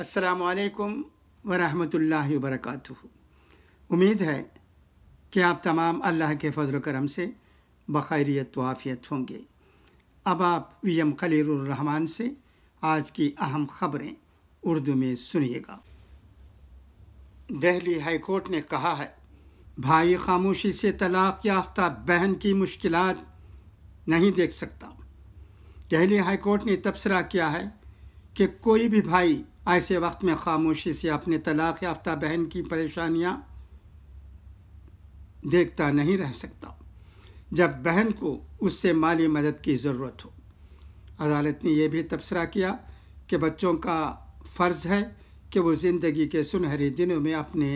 असलकम वरहमल वरक उम्मीद है कि आप तमाम अल्लाह के फ़जल करम से बखैरियत वाफ़ियत होंगे अब आप वी एम रहमान से आज की अहम खबरें उर्दू में सुनिएगा दिल्ली हाई कोर्ट ने कहा है भाई खामोशी से तलाक़ याफ्ता बहन की मुश्किल नहीं देख सकता दिल्ली हाई कोर्ट ने तबसरा किया है कि कोई भी भाई ऐसे वक्त में खामोशी से अपने तलाक़ याफ्ता बहन की परेशानियाँ देखता नहीं रह सकता जब बहन को उससे माली मदद की ज़रूरत हो अदालत ने यह भी तबसरा किया कि बच्चों का फ़र्ज़ है कि वो ज़िंदगी के सुनहरे दिनों में अपने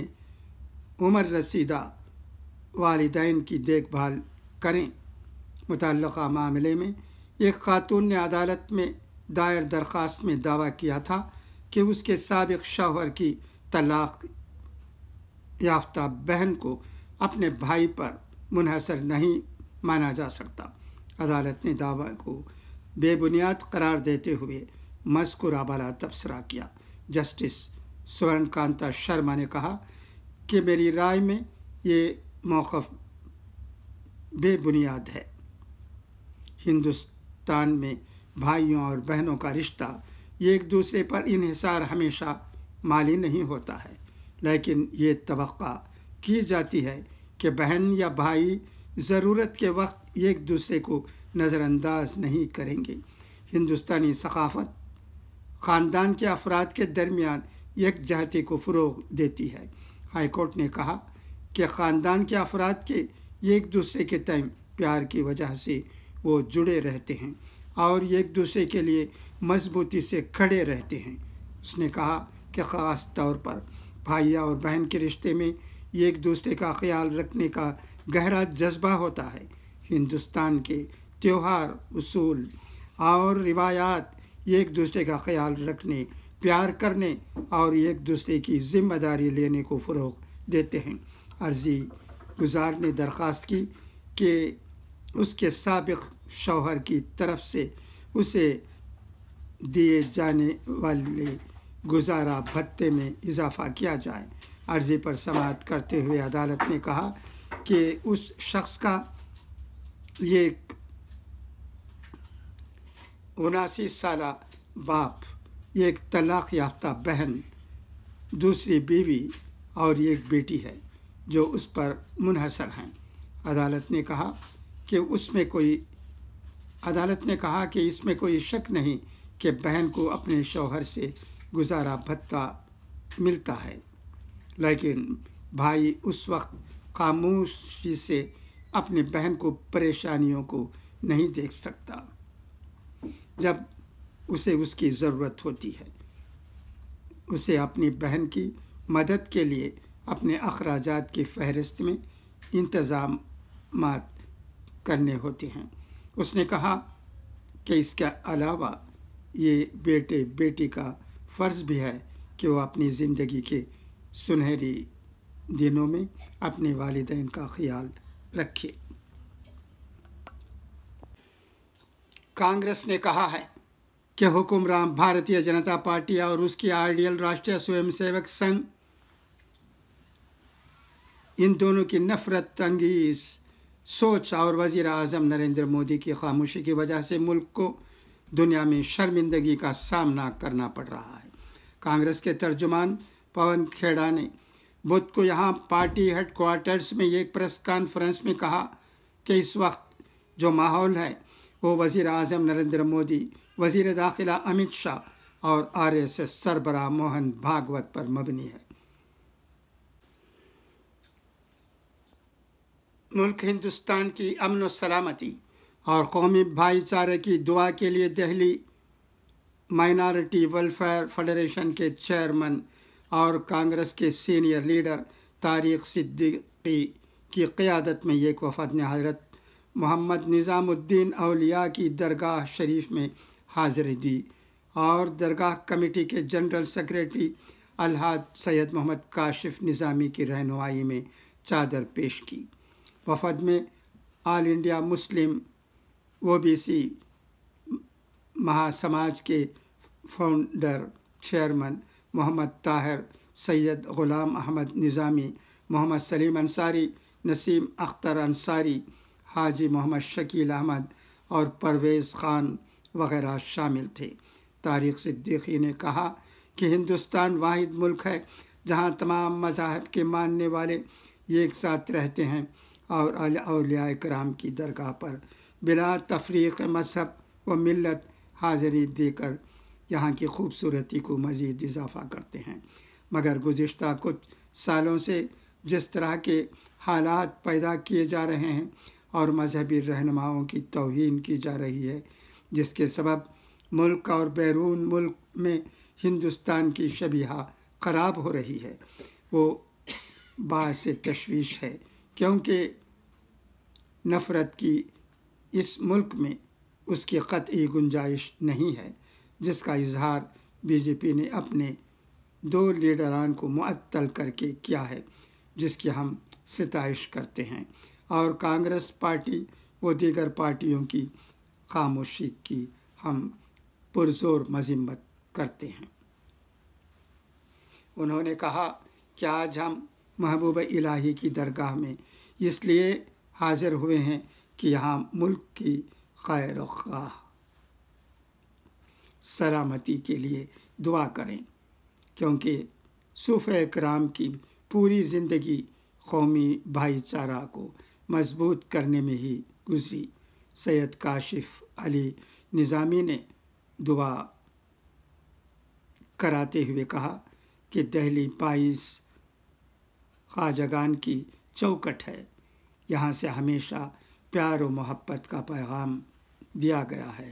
उम्र रसीदा वालदेन की देखभाल करें मुतल मामले में एक खातून ने अदालत में दायर दरख्वास्त में दावा किया था कि उसके सबक शोहर की तलाक़ याफ्ता बहन को अपने भाई पर मुनहसर नहीं माना जा सकता अदालत ने दावा को बेबुनियाद करार देते हुए मस्कुर आबाला तबसरा किया जस्टिस स्वर्ण शर्मा ने कहा कि मेरी राय में ये मौक़ बेबुनियाद है हिंदुस्तान में भाइयों और बहनों का रिश्ता एक दूसरे पर इनसार हमेशा माली नहीं होता है लेकिन ये तो की जाती है कि बहन या भाई ज़रूरत के वक्त एक दूसरे को नज़रअंदाज नहीं करेंगे हिंदुस्तानी सकाफ़त ख़ानदान के अफराद के दरमियान यकजहती को फ़रोग देती है हाईकोर्ट ने कहा कि ख़ानदान के अफराद के एक दूसरे के तय प्यार की वजह से वो जुड़े रहते हैं और एक दूसरे के लिए मजबूती से खड़े रहते हैं उसने कहा कि ख़ास तौर पर भाइया और बहन के रिश्ते में एक दूसरे का ख्याल रखने का गहरा जज्बा होता है हिंदुस्तान के त्यौहार उसूल और रिवायात एक दूसरे का ख्याल रखने प्यार करने और एक दूसरे की जिम्मेदारी लेने को फ़रोग देते हैं अर्जी गुजार ने दरख्वास्त की कि उसके सबक शौहर की तरफ से उसे दिए जाने वाले गुजारा भत्ते में इजाफा किया जाए अर्जी पर समाप्त करते हुए अदालत ने कहा कि उस शख्स का ये उनासी साल बाप एक तलाक़ याफ्ता बहन दूसरी बीवी और एक बेटी है जो उस पर मुनहसर हैं अदालत ने कहा कि उसमें कोई अदालत ने कहा कि इसमें कोई शक नहीं कि बहन को अपने शौहर से गुजारा भत्ता मिलता है लेकिन भाई उस वक्त खामोशी से अपनी बहन को परेशानियों को नहीं देख सकता जब उसे उसकी ज़रूरत होती है उसे अपनी बहन की मदद के लिए अपने अखराज की फहरिस्त में इंतज़ाम करने होते हैं उसने कहा कि इसके अलावा ये बेटे बेटी का फ़र्ज़ भी है कि वो अपनी ज़िंदगी के सुनहरी दिनों में अपने वालदेन का ख्याल रखे कांग्रेस ने कहा है कि हुक्मरान भारतीय जनता पार्टी और उसकी आरडीएल राष्ट्रीय स्वयंसेवक संघ इन दोनों की नफरत अंगीज सोच और वजीर अजम नरेंद्र मोदी की खामोशी की वजह से मुल्क को दुनिया में शर्मिंदगी का सामना करना पड़ रहा है कांग्रेस के तर्जुमान पवन खेड़ा ने बुध को यहाँ पार्टी हेडक्वार्टर्स में एक प्रेस कॉन्फ्रेंस में कहा कि इस वक्त जो माहौल है वो वजीर अजम नरेंद्र मोदी वजीर दाखिला अमित शाह और आर एस एस सरबरा मोहन भागवत पर मबनी है मुल्क हिंदुस्तान की अमन व सलामती और कौमी भाईचारे की दुआ के लिए दिल्ली माइनॉरिटी वेलफेयर फेडरेशन के चेयरमैन और कांग्रेस के सीनियर लीडर तारिक सिद्दीकी की क़्यादत में एक वफद ने हजरत मोहम्मद निज़ामुद्दीन अलिया की दरगाह शरीफ में हाजिरी दी और दरगाह कमेटी के जनरल सेक्रेटरी अलहद सैयद मोहम्मद काशिफ निज़ामी की रहनुमाई में चादर पेश की वफद में आल इंडिया मुस्लिम वो बी सी महासमाज के फाउंडर चेयरमैन मोहम्मद ताहिर सैयद ग़ुलाम अहमद निज़ामी मोहम्मद सलीम अंसारी नसीम अख्तर अंसारी हाजी मोहम्मद शकील अहमद और परवेज़ ख़ान वगैरह शामिल थे तारिक सिद्दीकी ने कहा कि हिंदुस्तान वाहिद मुल्क है जहां तमाम मजाहब के मानने वाले एक साथ रहते हैं और अलिया कराम की दरगाह पर बिला तफरीक मजहब व मिलत हाजिरी देकर यहाँ की खूबसूरती को मज़ीद इजाफा करते हैं मगर गुज्त कुछ सालों से जिस तरह के हालात पैदा किए जा रहे हैं और मजहबी रहनुमाओं की तोहन की जा रही है जिसके सबब मुल्क और बैरून मुल्क में हिंदुस्तान की शबीहा ख़राब हो रही है वो बास तशवीश है क्योंकि नफ़रत की इस मुल्क में उसकी कतई गुंजाइश नहीं है जिसका इजहार बीजेपी ने अपने दो लीडरान को मअतल करके किया है जिसकी हम सताइश करते हैं और कांग्रेस पार्टी व दीगर पार्टियों की खामोशी की हम पुरजोर मजम्मत करते हैं उन्होंने कहा कि आज हम महबूब इलाही की दरगाह में इसलिए हाजिर हुए हैं कि यहाँ मुल्क की खैर सलामती के लिए दुआ करें क्योंकि सूफ़ कराम की पूरी ज़िंदगी कौमी भाईचारा को मजबूत करने में ही गुजरी सैयद काशिफ अली निज़ामी ने दुआ कराते हुए कहा कि दहली बाईस खाजगान की चौकट है यहाँ से हमेशा प्यार मोहब्बत का पैगाम दिया गया है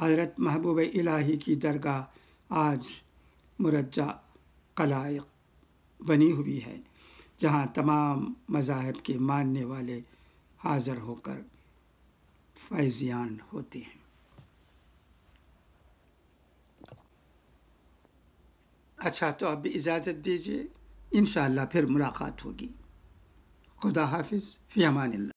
हज़रत महबूब इलाही की दरगाह आज मुरजा कलाइक बनी हुई है जहाँ तमाम मजाहब के मानने वाले हाजिर होकर फैज़ियान होते हैं अच्छा तो अब इजाज़त दीजिए इन फिर मुलाकात होगी खुदा हाफिज़ फ़ी